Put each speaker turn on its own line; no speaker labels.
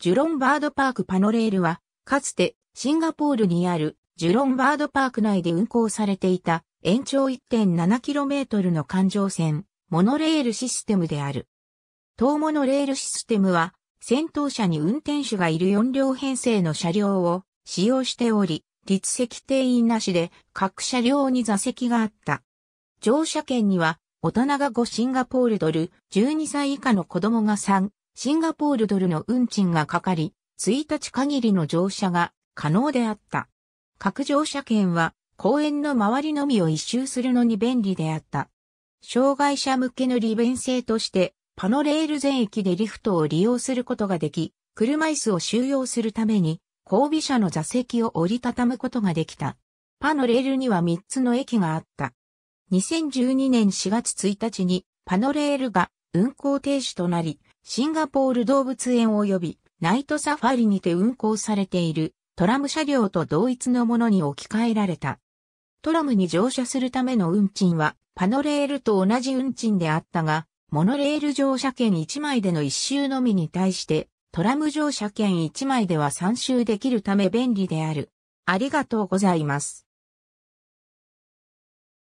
ジュロンバードパークパノレールは、かつてシンガポールにあるジュロンバードパーク内で運行されていた延長 1.7km の環状線、モノレールシステムである。東モノレールシステムは、先頭車に運転手がいる4両編成の車両を使用しており、立席定員なしで各車両に座席があった。乗車券には、大人が5シンガポールドル、12歳以下の子供が3、シンガポールドルの運賃がかかり、1日限りの乗車が可能であった。各乗車券は公園の周りのみを一周するのに便利であった。障害者向けの利便性として、パノレール全域でリフトを利用することができ、車椅子を収容するために、後備車の座席を折りたたむことができた。パノレールには3つの駅があった。2012年4月1日にパノレールが運行停止となり、シンガポール動物園及びナイトサファリにて運行されているトラム車両と同一のものに置き換えられた。トラムに乗車するための運賃はパノレールと同じ運賃であったが、モノレール乗車券1枚での1周のみに対してトラム乗車券1枚では3周できるため便利である。ありがとうございます。